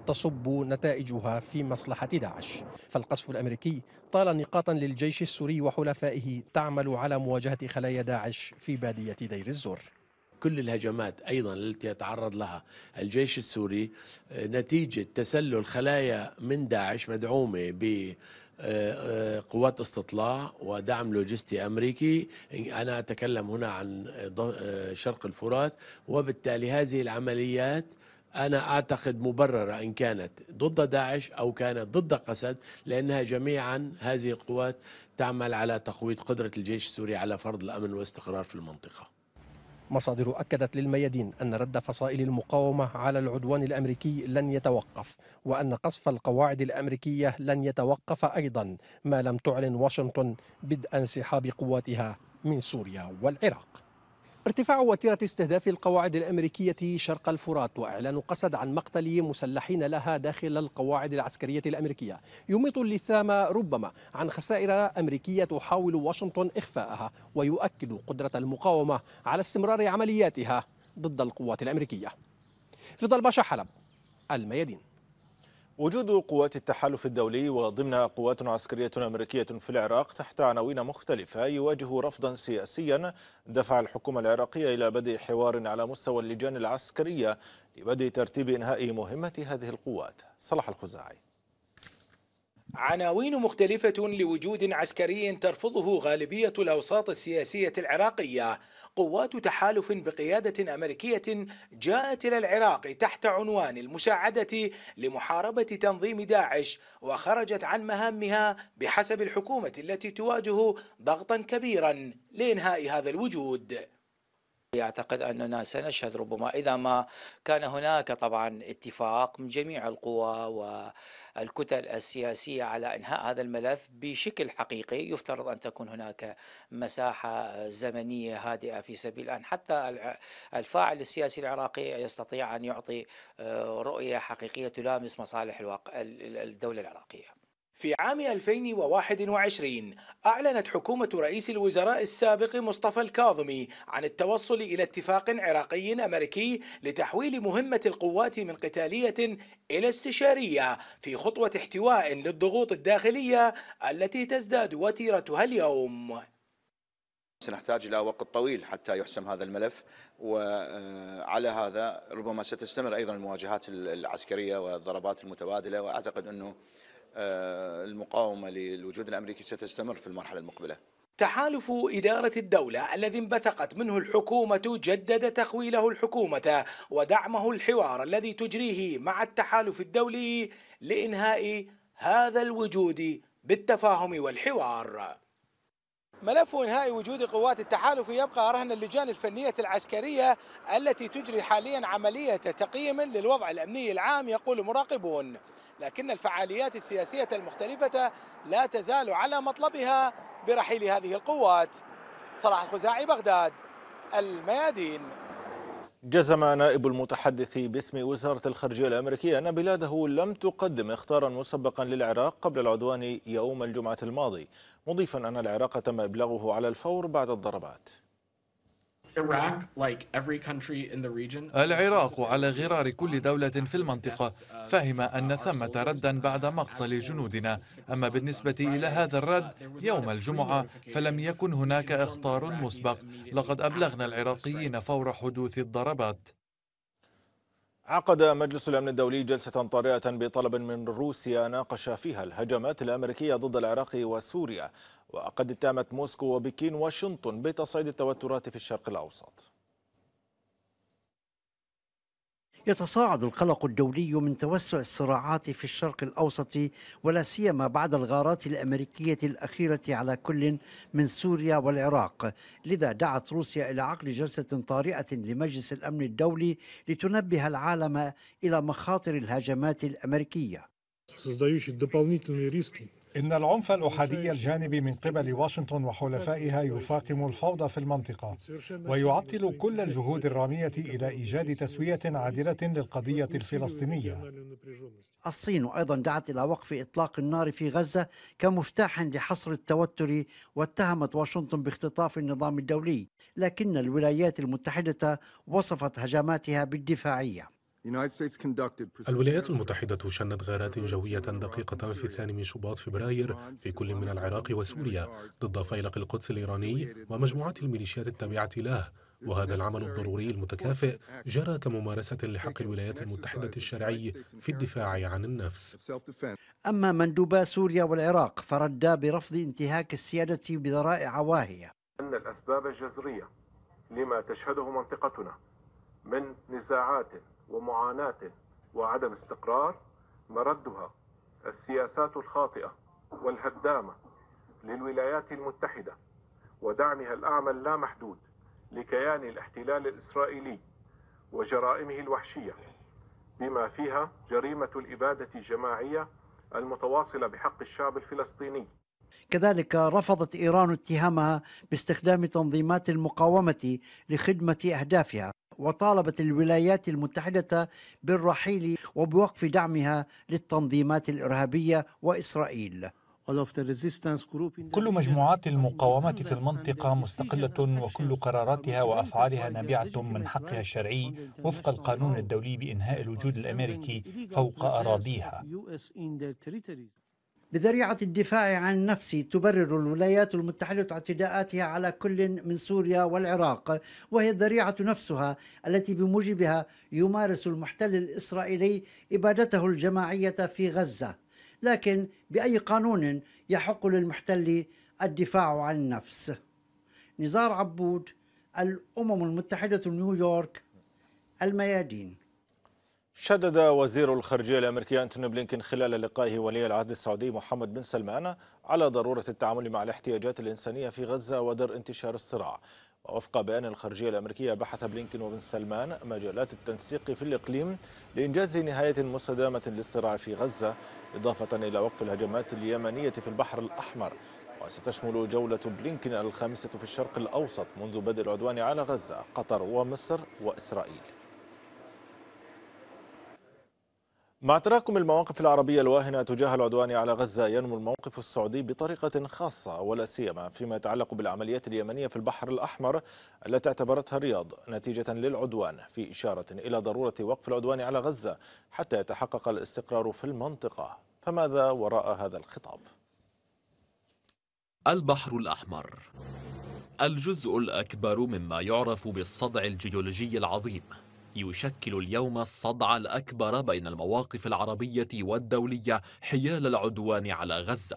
تصب نتائجها في مصلحة داعش فالقصف الأمريكي طال نقاطا للجيش السوري وحلفائه تعمل على مواجهة خلايا داعش في بادية دير الزور كل الهجمات ايضا التي يتعرض لها الجيش السوري نتيجه تسلل خلايا من داعش مدعومه ب قوات استطلاع ودعم لوجستي أمريكي أنا أتكلم هنا عن شرق الفرات وبالتالي هذه العمليات أنا أعتقد مبررة إن كانت ضد داعش أو كانت ضد قسد لأنها جميعا هذه القوات تعمل على تقويض قدرة الجيش السوري على فرض الأمن والاستقرار في المنطقة مصادر أكدت للميادين أن رد فصائل المقاومة على العدوان الأمريكي لن يتوقف وأن قصف القواعد الأمريكية لن يتوقف أيضا ما لم تعلن واشنطن بدء انسحاب قواتها من سوريا والعراق ارتفاع وتيرة استهداف القواعد الأمريكية شرق الفرات وإعلان قسد عن مقتل مسلحين لها داخل القواعد العسكرية الأمريكية يميط اللثام ربما عن خسائر أمريكية تحاول واشنطن إخفاءها ويؤكد قدرة المقاومة على استمرار عملياتها ضد القوات الأمريكية رضا الباشا حلب الميادين وجود قوات التحالف الدولي وضمن قوات عسكرية أمريكية في العراق تحت عناوين مختلفة يواجه رفضا سياسيا دفع الحكومة العراقية إلى بدء حوار على مستوى اللجان العسكرية لبدء ترتيب إنهاء مهمة هذه القوات صلاح الخزاعي عناوين مختلفة لوجود عسكري ترفضه غالبية الأوساط السياسية العراقية قوات تحالف بقيادة أمريكية جاءت إلى العراق تحت عنوان المساعدة لمحاربة تنظيم داعش وخرجت عن مهامها بحسب الحكومة التي تواجه ضغطا كبيرا لإنهاء هذا الوجود يعتقد أننا سنشهد ربما إذا ما كان هناك طبعا اتفاق من جميع القوى والكتل السياسية على إنهاء هذا الملف بشكل حقيقي يفترض أن تكون هناك مساحة زمنية هادئة في سبيل أن حتى الفاعل السياسي العراقي يستطيع أن يعطي آه، رؤية حقيقية تلامس مصالح الدولة العراقية في عام 2021 أعلنت حكومة رئيس الوزراء السابق مصطفى الكاظمي عن التوصل إلى اتفاق عراقي أمريكي لتحويل مهمة القوات من قتالية إلى استشارية في خطوة احتواء للضغوط الداخلية التي تزداد وتيرتها اليوم سنحتاج إلى وقت طويل حتى يحسم هذا الملف وعلى هذا ربما ستستمر أيضا المواجهات العسكرية والضربات المتبادلة وأعتقد أنه آه، المقاومة للوجود الأمريكي ستستمر في المرحلة المقبلة تحالف إدارة الدولة الذي انبثقت منه الحكومة جدد تخويله الحكومة ودعمه الحوار الذي تجريه مع التحالف الدولي لإنهاء هذا الوجود بالتفاهم والحوار ملف انهاء وجود قوات التحالف يبقى رهن اللجان الفنيه العسكريه التي تجري حاليا عمليه تقييم للوضع الامني العام يقول مراقبون لكن الفعاليات السياسية المختلفة لا تزال على مطلبها برحيل هذه القوات صلاح الخزاعي بغداد الميادين جزم نائب المتحدث باسم وزارة الخارجية الأمريكية أن بلاده لم تقدم اختارا مسبقا للعراق قبل العدوان يوم الجمعة الماضي مضيفا أن العراق تم إبلاغه على الفور بعد الضربات العراق على غرار كل دولة في المنطقة فهم أن ثمة ردا بعد مقتل جنودنا أما بالنسبة إلى هذا الرد uh, يوم الجمعة فلم يكن هناك إخطار مسبق لقد أبلغنا العراقيين فور حدوث الضربات عقد مجلس الأمن الدولي جلسة طارئة بطلب من روسيا ناقش فيها الهجمات الأمريكية ضد العراق وسوريا وقد اتهمت موسكو وبكين واشنطن بتصعيد التوترات في الشرق الأوسط يتصاعد القلق الدولي من توسع الصراعات في الشرق الاوسط ولا سيما بعد الغارات الامريكيه الاخيره على كل من سوريا والعراق، لذا دعت روسيا الى عقد جلسه طارئه لمجلس الامن الدولي لتنبه العالم الى مخاطر الهجمات الامريكيه. создающий дополнительные риски إن العنف الأحادي الجانبي من قبل واشنطن وحلفائها يفاقم الفوضى في المنطقة ويعطل كل الجهود الرامية إلى إيجاد تسوية عادلة للقضية الفلسطينية الصين أيضا دعت إلى وقف إطلاق النار في غزة كمفتاح لحصر التوتر واتهمت واشنطن باختطاف النظام الدولي لكن الولايات المتحدة وصفت هجماتها بالدفاعية الولايات المتحدة شنت غارات جوية دقيقة في الثاني من شباط فبراير في كل من العراق وسوريا ضد فيلق القدس الإيراني ومجموعات الميليشيات التابعة له وهذا العمل الضروري المتكافئ جرى كممارسة لحق الولايات المتحدة الشرعي في الدفاع عن النفس أما مندوبا سوريا والعراق فردا برفض انتهاك السيادة بذرائع واهية أن الأسباب الجذرية لما تشهده منطقتنا من نزاعات ومعاناته وعدم استقرار مردها السياسات الخاطئة والهدامة للولايات المتحدة ودعمها الأعمى اللامحدود لكيان الاحتلال الإسرائيلي وجرائمه الوحشية بما فيها جريمة الإبادة الجماعية المتواصلة بحق الشعب الفلسطيني كذلك رفضت إيران اتهامها باستخدام تنظيمات المقاومة لخدمة أهدافها وطالبت الولايات المتحدة بالرحيل وبوقف دعمها للتنظيمات الإرهابية وإسرائيل كل مجموعات المقاومة في المنطقة مستقلة وكل قراراتها وأفعالها نابعة من حقها الشرعي وفق القانون الدولي بإنهاء الوجود الأمريكي فوق أراضيها بذريعة الدفاع عن النفس تبرر الولايات المتحدة اعتداءاتها على كل من سوريا والعراق وهي الذريعة نفسها التي بموجبها يمارس المحتل الإسرائيلي إبادته الجماعية في غزة لكن بأي قانون يحق للمحتل الدفاع عن النفس نزار عبود الأمم المتحدة نيويورك الميادين شدد وزير الخارجية الأمريكي أنتوني بلينكين خلال لقائه ولي العهد السعودي محمد بن سلمان على ضرورة التعامل مع الاحتياجات الإنسانية في غزة ودرء انتشار الصراع ووفق بيان الخارجية الأمريكية بحث بلينكين وبن سلمان مجالات التنسيق في الإقليم لإنجاز نهاية مستدامة للصراع في غزة إضافة إلى وقف الهجمات اليمنية في البحر الأحمر وستشمل جولة بلينكين الخامسة في الشرق الأوسط منذ بدء العدوان على غزة قطر ومصر وإسرائيل مع تراكم المواقف العربية الواهنة تجاه العدوان على غزة ينمو الموقف السعودي بطريقة خاصة ولا سيما فيما يتعلق بالعمليات اليمنية في البحر الأحمر التي اعتبرتها الرياض نتيجة للعدوان في إشارة إلى ضرورة وقف العدوان على غزة حتى يتحقق الاستقرار في المنطقة فماذا وراء هذا الخطاب؟ البحر الأحمر الجزء الأكبر مما يعرف بالصدع الجيولوجي العظيم يشكل اليوم الصدع الأكبر بين المواقف العربية والدولية حيال العدوان على غزة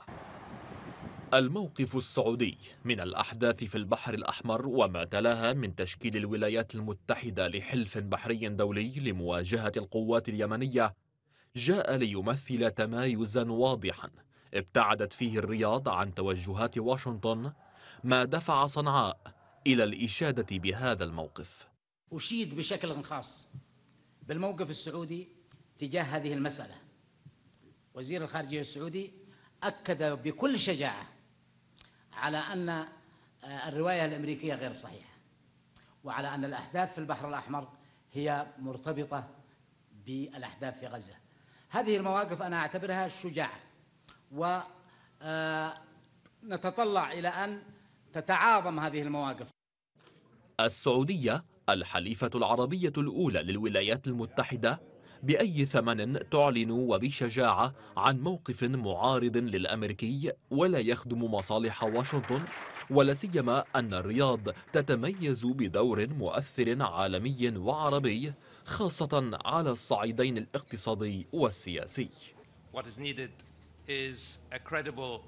الموقف السعودي من الأحداث في البحر الأحمر وما تلاها من تشكيل الولايات المتحدة لحلف بحري دولي لمواجهة القوات اليمنية جاء ليمثل تمايزا واضحا ابتعدت فيه الرياض عن توجهات واشنطن ما دفع صنعاء إلى الإشادة بهذا الموقف أشيد بشكل خاص بالموقف السعودي تجاه هذه المسألة وزير الخارجية السعودي أكد بكل شجاعة على أن آه، الرواية الأمريكية غير صحيحة وعلى أن الأحداث في البحر الأحمر هي مرتبطة بالأحداث في غزة هذه المواقف أنا أعتبرها شجاعة ونتطلع آه، إلى أن تتعاظم هذه المواقف السعودية الحليفة العربية الأولى للولايات المتحدة بأي ثمن تعلن وبشجاعة عن موقف معارض للأمريكي ولا يخدم مصالح واشنطن ولا سيما أن الرياض تتميز بدور مؤثر عالمي وعربي خاصة على الصعيدين الاقتصادي والسياسي. What is needed is a credible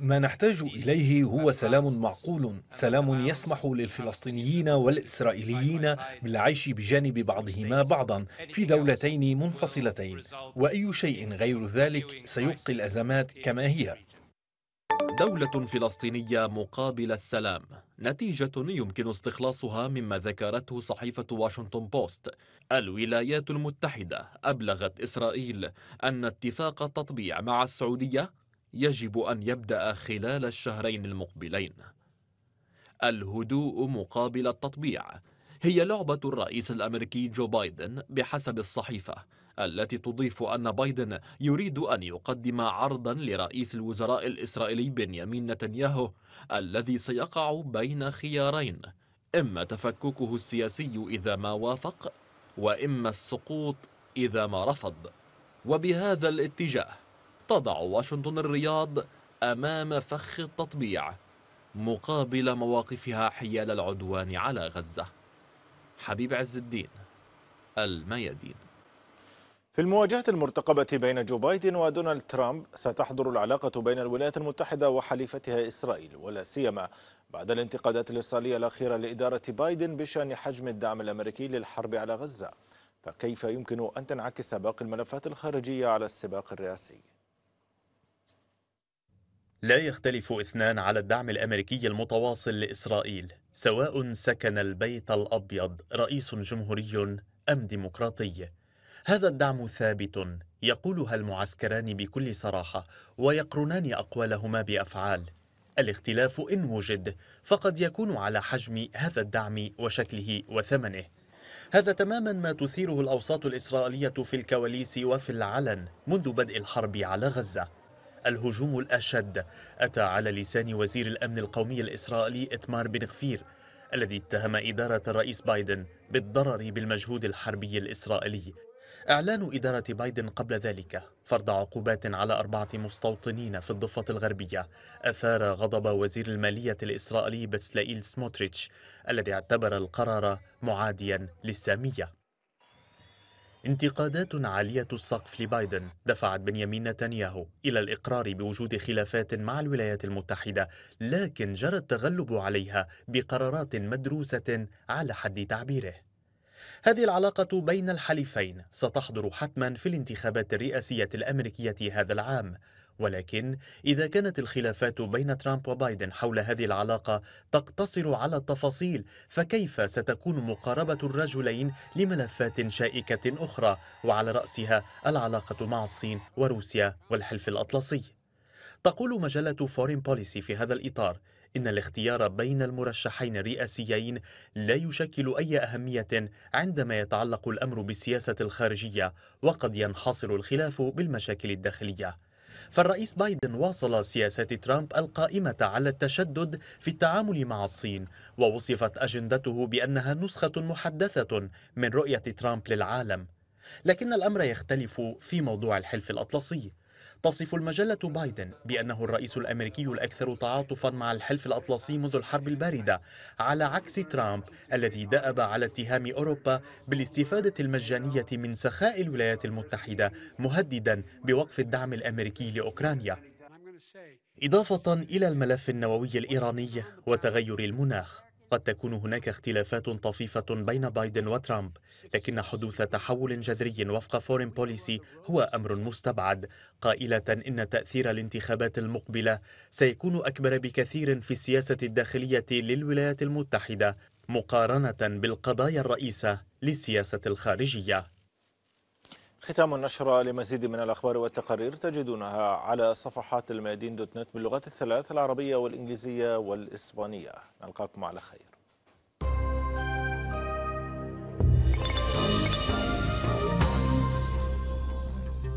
ما نحتاج اليه هو سلام معقول سلام يسمح للفلسطينيين والاسرائيليين بالعيش بجانب بعضهما بعضا في دولتين منفصلتين واي شيء غير ذلك سيبقي الازمات كما هي دولة فلسطينية مقابل السلام نتيجة يمكن استخلاصها مما ذكرته صحيفة واشنطن بوست الولايات المتحدة أبلغت إسرائيل أن اتفاق التطبيع مع السعودية يجب أن يبدأ خلال الشهرين المقبلين الهدوء مقابل التطبيع هي لعبة الرئيس الأمريكي جو بايدن بحسب الصحيفة التي تضيف أن بايدن يريد أن يقدم عرضا لرئيس الوزراء الإسرائيلي بنيامين نتنياهو الذي سيقع بين خيارين إما تفككه السياسي إذا ما وافق وإما السقوط إذا ما رفض وبهذا الاتجاه تضع واشنطن الرياض أمام فخ التطبيع مقابل مواقفها حيال العدوان على غزة حبيب عز الدين الميادين في المواجهة المرتقبة بين جو بايدن ودونالد ترامب ستحضر العلاقة بين الولايات المتحدة وحليفتها إسرائيل ولا سيما بعد الانتقادات الإسرائيلية الأخيرة لإدارة بايدن بشأن حجم الدعم الأمريكي للحرب على غزة فكيف يمكن أن تنعكس باقي الملفات الخارجية على السباق الرئاسي؟ لا يختلف اثنان على الدعم الامريكي المتواصل لاسرائيل سواء سكن البيت الابيض رئيس جمهوري ام ديمقراطي هذا الدعم ثابت يقولها المعسكران بكل صراحه ويقرنان اقوالهما بافعال الاختلاف ان وجد فقد يكون على حجم هذا الدعم وشكله وثمنه هذا تماما ما تثيره الاوساط الاسرائيليه في الكواليس وفي العلن منذ بدء الحرب على غزه الهجوم الأشد أتى على لسان وزير الأمن القومي الإسرائيلي إتمار بن غفير الذي اتهم إدارة الرئيس بايدن بالضرر بالمجهود الحربي الإسرائيلي إعلان إدارة بايدن قبل ذلك فرض عقوبات على أربعة مستوطنين في الضفة الغربية أثار غضب وزير المالية الإسرائيلي بسلائيل سموتريتش الذي اعتبر القرار معاديا للسامية انتقادات عالية السقف لبايدن دفعت بنيامين نتنياهو إلى الإقرار بوجود خلافات مع الولايات المتحدة، لكن جرى التغلب عليها بقرارات مدروسة على حد تعبيره. هذه العلاقة بين الحليفين ستحضر حتما في الانتخابات الرئاسية الأمريكية هذا العام، ولكن إذا كانت الخلافات بين ترامب وبايدن حول هذه العلاقة تقتصر على التفاصيل فكيف ستكون مقاربة الرجلين لملفات شائكة أخرى وعلى رأسها العلاقة مع الصين وروسيا والحلف الأطلسي تقول مجلة فورين بوليسي في هذا الإطار إن الاختيار بين المرشحين الرئاسيين لا يشكل أي أهمية عندما يتعلق الأمر بالسياسة الخارجية وقد ينحصر الخلاف بالمشاكل الداخلية فالرئيس بايدن واصل سياسات ترامب القائمة على التشدد في التعامل مع الصين ووصفت أجندته بأنها نسخة محدثة من رؤية ترامب للعالم لكن الأمر يختلف في موضوع الحلف الأطلسي تصف المجلة بايدن بأنه الرئيس الأمريكي الأكثر تعاطفا مع الحلف الأطلسي منذ الحرب الباردة على عكس ترامب الذي دأب على اتهام أوروبا بالاستفادة المجانية من سخاء الولايات المتحدة مهددا بوقف الدعم الأمريكي لأوكرانيا إضافة إلى الملف النووي الإيراني وتغير المناخ قد تكون هناك اختلافات طفيفة بين بايدن وترامب لكن حدوث تحول جذري وفق فورين بوليسي هو أمر مستبعد قائلة إن تأثير الانتخابات المقبلة سيكون أكبر بكثير في السياسة الداخلية للولايات المتحدة مقارنة بالقضايا الرئيسة للسياسة الخارجية ختام النشرة لمزيد من الأخبار والتقارير تجدونها على صفحات الميادين دوت نت باللغات الثلاث العربية والإنجليزية والإسبانية نلقاكم على خير